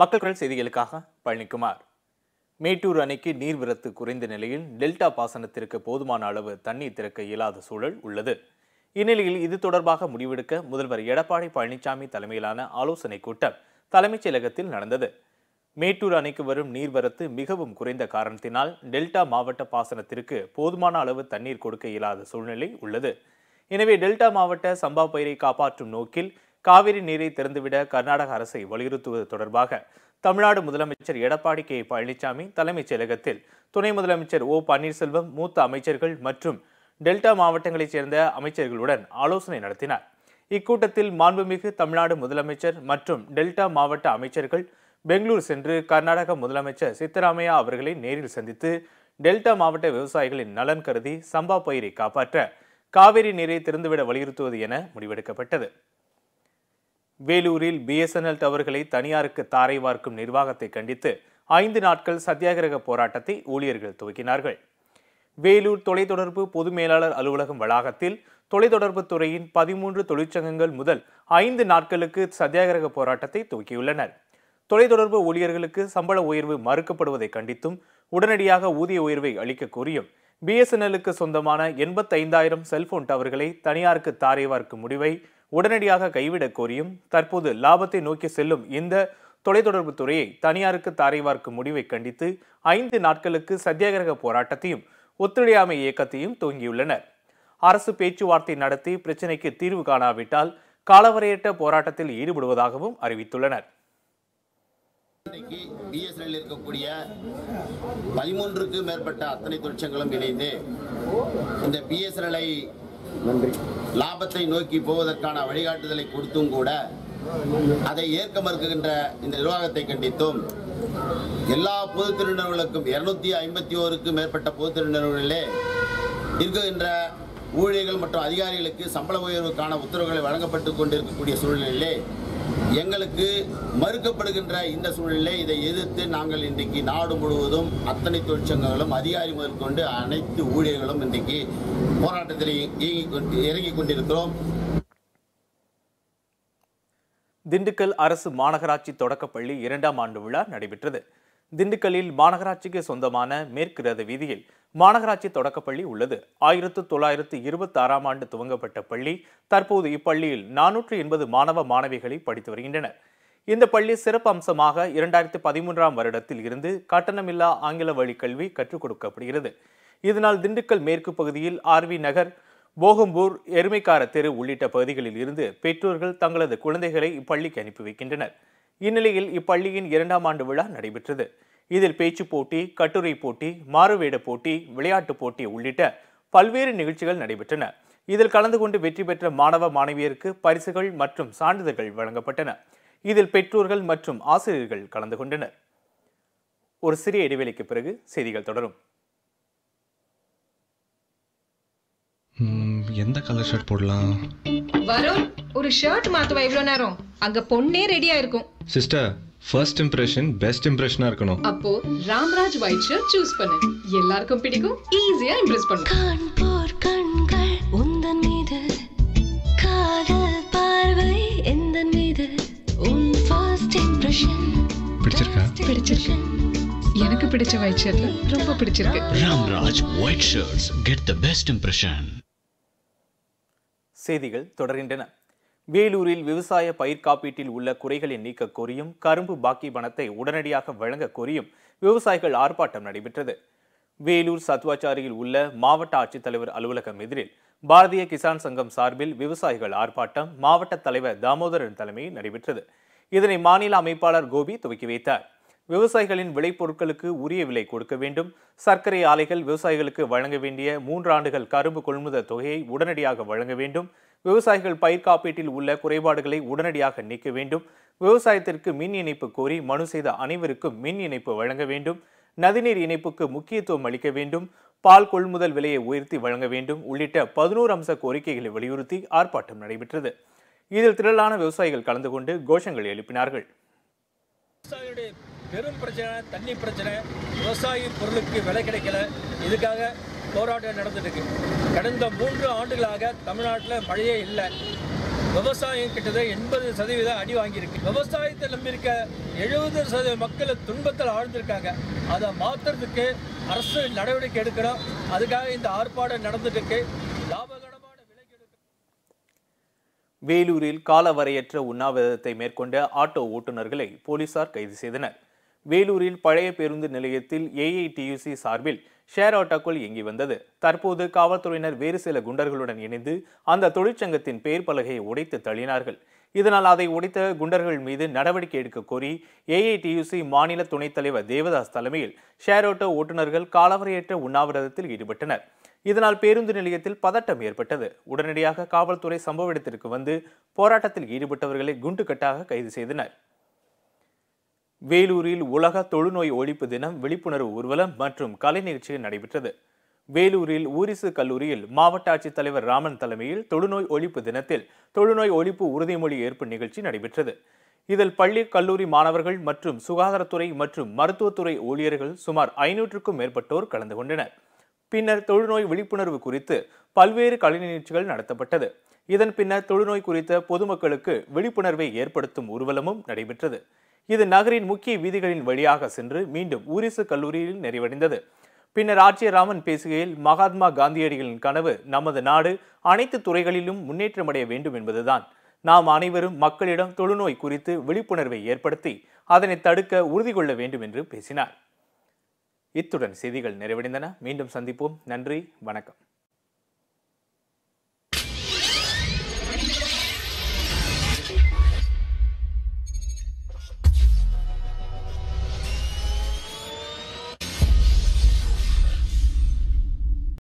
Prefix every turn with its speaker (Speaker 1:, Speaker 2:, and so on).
Speaker 1: மக்கள் குரல் செய்திகளுக்காக பழனிக்குமார் மேட்டூர் அணைக்கு நீர்வரத்து குறைந்த நிலையில் டெல்டா பாசனத்திற்கு போதுமான அளவு தண்ணீர் திறக்க இயலாத சூழல் உள்ளது இந்நிலையில் இது தொடர்பாக முடிவெடுக்க முதல்வர் எடப்பாடி பழனிசாமி தலைமையிலான ஆலோசனைக் கூட்டம் தலைமைச் செயலகத்தில் நடந்தது மேட்டூர் அணைக்கு வரும் நீர்வரத்து மிகவும் குறைந்த காரணத்தினால் டெல்டா மாவட்ட பாசனத்திற்கு போதுமான அளவு தண்ணீர் கொடுக்க இயலாத சூழ்நிலை உள்ளது எனவே டெல்டா மாவட்ட சம்பா பயிரை காப்பாற்றும் நோக்கில் காவிரி நீரை திறந்துவிட கர்நாடக அரசை வலியுறுத்துவது தொடர்பாக தமிழ்நாடு முதலமைச்சர் எடப்பாடி கே பழனிசாமி தலைமைச் செயலகத்தில் துணை முதலமைச்சர் ஓ பன்னீர்செல்வம் மூத்த அமைச்சர்கள் மற்றும் டெல்டா மாவட்டங்களைச் சேர்ந்த அமைச்சர்களுடன் ஆலோசனை நடத்தினார் இக்கூட்டத்தில் மாண்புமிகு தமிழ்நாடு முதலமைச்சர் மற்றும் டெல்டா மாவட்ட அமைச்சர்கள் பெங்களூர் சென்று கர்நாடக முதலமைச்சர் சித்தராமையா அவர்களை நேரில் சந்தித்து டெல்டா மாவட்ட விவசாயிகளின் நலன் கருதி சம்பா பயிரை காப்பாற்ற காவிரி நீரை திறந்துவிட வலியுறுத்துவது என முடிவெடுக்கப்பட்டது வேலூரில் பிஎஸ்என்எல் டவர்களை தனியாருக்கு தாரை வார்க்கும் நிர்வாகத்தை கண்டித்து ஐந்து நாட்கள் சத்தியாகிரக போராட்டத்தை ஊழியர்கள் துவக்கினார்கள் வேலூர் தொலைத்தொடர்பு பொது மேலாளர் அலுவலகம் வளாகத்தில் தொலைத்தொடர்பு துறையின் பதிமூன்று தொழிற்சங்கங்கள் முதல் ஐந்து நாட்களுக்கு சத்தியாகிரக போராட்டத்தை துவக்கியுள்ளனர் தொலைத்தொடர்பு ஊழியர்களுக்கு சம்பள உயர்வு மறுக்கப்படுவதை கண்டித்தும் உடனடியாக ஊதிய உயர்வை அளிக்க கோரியும் பிஎஸ்என்எல்லுக்கு சொந்தமான எண்பத்தைந்தாயிரம் செல்போன் டவர்களை தனியாருக்கு தாரை வார்க்கும் முடிவை உடனடியாக கைவிடக் கோரியும் தற்போது லாபத்தை நோக்கி செல்லும் இந்த தொலைத்தொடர்பு துறையை தனியாருக்கு தாரைவார்க்கும் முடிவை கண்டித்து ஐந்து நாட்களுக்கு சத்தியாகிரக போராட்டத்தையும் ஒத்துழையாமை இயக்கத்தையும் துவங்கியுள்ளனர் அரசு பேச்சுவார்த்தை நடத்தி பிரச்சினைக்கு தீர்வு காணாவிட்டால் காலவரையற்ற போராட்டத்தில் ஈடுபடுவதாகவும் அறிவித்துள்ளனர் பிஎஸ்என்எல் இருக்கக்கூடிய பதிமூன்றுக்கும் மேற்பட்ட அத்தனை தொழிற்சங்களும் இணைந்து இந்த பிஎஸ்என்எல்ஐ நன்றி லாபத்தை நோக்கி போவதற்கான வழிகாட்டுதலை கொடுத்தும் கூட அதை ஏற்க மறுக்கின்ற இந்த நிர்வாகத்தை கண்டித்தும் எல்லா பொது திருநர்களுக்கும் இருநூத்தி ஐம்பத்தி ஓருக்கும் மேற்பட்ட பொது திருநர்களிலே இருக்கின்ற ஊழியர்கள் மற்றும் அதிகாரிகளுக்கு சம்பள உயர்வுக்கான உத்தரவுகளை வழங்கப்பட்டு கொண்டிருக்கக்கூடிய சூழ்நிலையிலே எங்களுக்கு மறுக்கப்படுகின்ற இந்த சூழ்நிலை இதை எதிர்த்து நாங்கள் இன்றைக்கு நாடு முழுவதும் அத்தனை தொழிற்சங்கங்களும் அதிகாரி முதற்கொண்டு அனைத்து ஊழியர்களும் இன்றைக்கு போராட்டத்தில் இறங்கிக் கொண்டிருக்கிறோம் திண்டுக்கல் அரசு மாநகராட்சி தொடக்கப்பள்ளி இரண்டாம் ஆண்டு விழா நடைபெற்றது திண்டுக்கல்லில் மாநகராட்சிக்கு சொந்தமான மேற்கு ரத வீதியில் மாநகராட்சி தொடக்கப்பள்ளி உள்ளது ஆயிரத்து தொள்ளாயிரத்து இருபத்தி ஆறாம் ஆண்டு துவங்கப்பட்ட பள்ளி தற்போது இப்பள்ளியில் நானூற்று எண்பது மாணவ மாணவிகளை படித்து வருகின்றனர் இந்த பள்ளி சிறப்பு அம்சமாக இரண்டாயிரத்தி பதிமூன்றாம் வருடத்தில் இருந்து கட்டணமில்லா ஆங்கில வழி கல்வி கற்றுக் கொடுக்கப்படுகிறது இதனால் திண்டுக்கல் மேற்கு பகுதியில் ஆர்வி நகர் போகம்பூர் எருமைக்கார தெரு உள்ளிட்ட பகுதிகளில் இருந்து பெற்றோர்கள் தங்களது குழந்தைகளை இப்பள்ளிக்கு அனுப்பி வைக்கின்றனர் இந்நிலையில் இப்பள்ளியின் இரண்டாம் ஆண்டு விழா நடைபெற்றது இதில் பேச்சு போட்டி கட்டுரை போட்டி மாறுவேட போட்டி விளையாட்டு போட்டி உள்ளிட்ட பல்வேறு நிகழ்ச்சிகள் நடைபெற்றன இதில் கலந்து கொண்டு வெற்றி பெற்ற மாணவ மாணவியருக்கு பரிசுகள் மற்றும் சான்றிதழ்கள் வழங்கப்பட்டன இதில் பெற்றோர்கள் மற்றும் ஆசிரியர்கள் கலந்து கொண்டனர் ஒரு சிறிய இடைவெளிக்கு பிறகு செய்திகள் தொடரும் எந்த கலர் ஷர்ட் போடலாம் வருண் ஒரு ஷர்ட் மாத்துவா இவ்வளவு நேரம் அங்க பொண்ணே ரெடியா இருக்கும் சிஸ்டர் ஃபர்ஸ்ட் இம்ப்ரஷன் பெஸ்ட் இம்ப்ரெஷனா இருக்கணும் அப்போ ராம்ராஜ் ஒயிட் ஷர்ட் சூஸ் பண்ணு எல்லாருக்கும் பிடிக்கும் ஈஸியா இம்ப்ரெஸ் பண்ணு கண் போர் கண்கள் உந்த மீது காதல் பார்வை எந்த மீது உன் ஃபர்ஸ்ட் இம்ப்ரெஷன் பிடிச்சிருக்கா பிடிச்சிருக்கு எனக்கு பிடிச்ச ஒயிட் ஷர்ட்ல ரொம்ப பிடிச்சிருக்கு Ramraj white shirts get the best impression செய்திகள் தொடர்கின்றன வேலூரில் விவசாய பயிர் காப்பீட்டில் உள்ள குறைகளை நீக்க கோரியும் கரும்பு பாக்கி பணத்தை உடனடியாக வழங்க கோரியும் விவசாயிகள் ஆர்ப்பாட்டம் நடைபெற்றது வேலூர் சத்வாச்சாரியில் உள்ள மாவட்ட ஆட்சித்தலைவர் அலுவலகம் எதிரில் பாரதிய கிசான் சங்கம் சார்பில் விவசாயிகள் ஆர்ப்பாட்டம் மாவட்ட தலைவர் தாமோதரன் தலைமையில் நடைபெற்றது இதனை மாநில அமைப்பாளர் கோபி துவக்கி வைத்தார் விவசாயிகளின் விளைபொருட்களுக்கு உரிய விலை கொடுக்க வேண்டும் சர்க்கரை ஆலைகள் விவசாயிகளுக்கு வழங்க வேண்டிய மூன்று ஆண்டுகள் கரும்பு கொள்முதல் தொகையை உடனடியாக வழங்க வேண்டும் விவசாயிகள் பயிர் காப்பீட்டில் உள்ள குறைபாடுகளை உடனடியாக நீக்க வேண்டும் விவசாயத்திற்கு மின் இணைப்பு கோரி மனு செய்த அனைவருக்கும் மின் இணைப்பு வழங்க வேண்டும் நதிநீர் இணைப்புக்கு முக்கியத்துவம் அளிக்க வேண்டும் பால் கொள்முதல் விலையை உயர்த்தி வழங்க வேண்டும் உள்ளிட்ட பதினோரு அம்ச கோரிக்கைகளை வலியுறுத்தி ஆர்ப்பாட்டம் நடைபெற்றது இதில் திரளான விவசாயிகள் கலந்து கொண்டு கோஷங்களை எழுப்பினார்கள் பெரும் பிரச்சனை தண்ணி பிரச்சனை விவசாய பொருளுக்கு விலை கிடைக்கல இதுக்காக போராட்டம் நடந்துட்டு கடந்த மூன்று ஆண்டுகளாக தமிழ்நாட்டில் மழையே இல்லை விவசாயம் கிட்டத்தட்ட எண்பது சதவீதம் அடி வாங்கியிருக்கு விவசாயத்தை நம்பியிருக்க எழுபது சதவீத மக்கள் துன்பத்தில் ஆழ்ந்திருக்காங்க அதை மாற்றுறதுக்கு அரசு நடவடிக்கை எடுக்கணும் அதுக்காக இந்த ஆர்ப்பாட்டம் நடந்துட்டு இருக்கு வேலூரில் காலவரையற்ற உண்ணாவிரதத்தை மேற்கொண்ட ஆட்டோ ஓட்டுநர்களை போலீசார் கைது செய்தனர் வேலூரில் பழைய பேருந்து நிலையத்தில் ஏஐடியூசி சார்பில் ஷேர் ஆட்டோக்கள் இயங்கி வந்தது தற்போது காவல்துறையினர் வேறு சில குண்டர்களுடன் இணைந்து அந்த தொழிற்சங்கத்தின் பெயர் பலகையை உடைத்து தள்ளினார்கள் இதனால் அதை உடைத்த குண்டர்கள் மீது நடவடிக்கை எடுக்க கோரி ஏஐடியூசி மாநில துணைத் தலைவர் தேவதாஸ் தலைமையில் ஷேர் ஆட்டோ ஓட்டுநர்கள் காலவரையற்ற உண்ணாவிரதத்தில் ஈடுபட்டனர் இதனால் பேருந்து நிலையத்தில் பதட்டம் ஏற்பட்டது உடனடியாக காவல்துறை சம்பவ இடத்திற்கு வந்து போராட்டத்தில் ஈடுபட்டவர்களை குண்டுகட்டாக கைது செய்தனர் வேலூரில் உலக தொழுநோய் ஒழிப்பு தினம் விழிப்புணர்வு ஊர்வலம் மற்றும் கலை நிகழ்ச்சி நடைபெற்றது வேலூரில் ஊரிசு கல்லூரியில் மாவட்ட ஆட்சித்தலைவர் ராமன் தலைமையில் தொழுநோய் ஒழிப்பு தினத்தில் தொழுநோய் ஒழிப்பு உறுதிமொழி ஏற்பு நிகழ்ச்சி நடைபெற்றது இதில் பள்ளி கல்லூரி மாணவர்கள் மற்றும் சுகாதாரத்துறை மற்றும் மருத்துவத்துறை ஊழியர்கள் சுமார் ஐநூற்றுக்கும் மேற்பட்டோர் கலந்து கொண்டனர் பின்னர் தொழுநோய் விழிப்புணர்வு குறித்து பல்வேறு கலை நிகழ்ச்சிகள் நடத்தப்பட்டது இதன் பின்னர் தொழுநோய் குறித்த பொதுமக்களுக்கு விழிப்புணர்வை ஏற்படுத்தும் ஊர்வலமும் நடைபெற்றது இது நகரின் முக்கிய வீதிகளின் வழியாக சென்று மீண்டும் ஊரிசு கல்லூரியில் நிறைவடைந்தது பின்னர் ஆட்சியராமன் பேசுகையில் மகாத்மா காந்தியடிகளின் கனவு நமது நாடு அனைத்து துறைகளிலும் முன்னேற்றமடைய வேண்டும் என்பதுதான் நாம் அனைவரும் மக்களிடம் தொழுநோய் குறித்து விழிப்புணர்வை ஏற்படுத்தி அதனை தடுக்க உறுதி கொள்ள வேண்டும் என்று பேசினார் இத்துடன் செய்திகள் நிறைவடைந்தன மீண்டும் சந்திப்போம் நன்றி வணக்கம்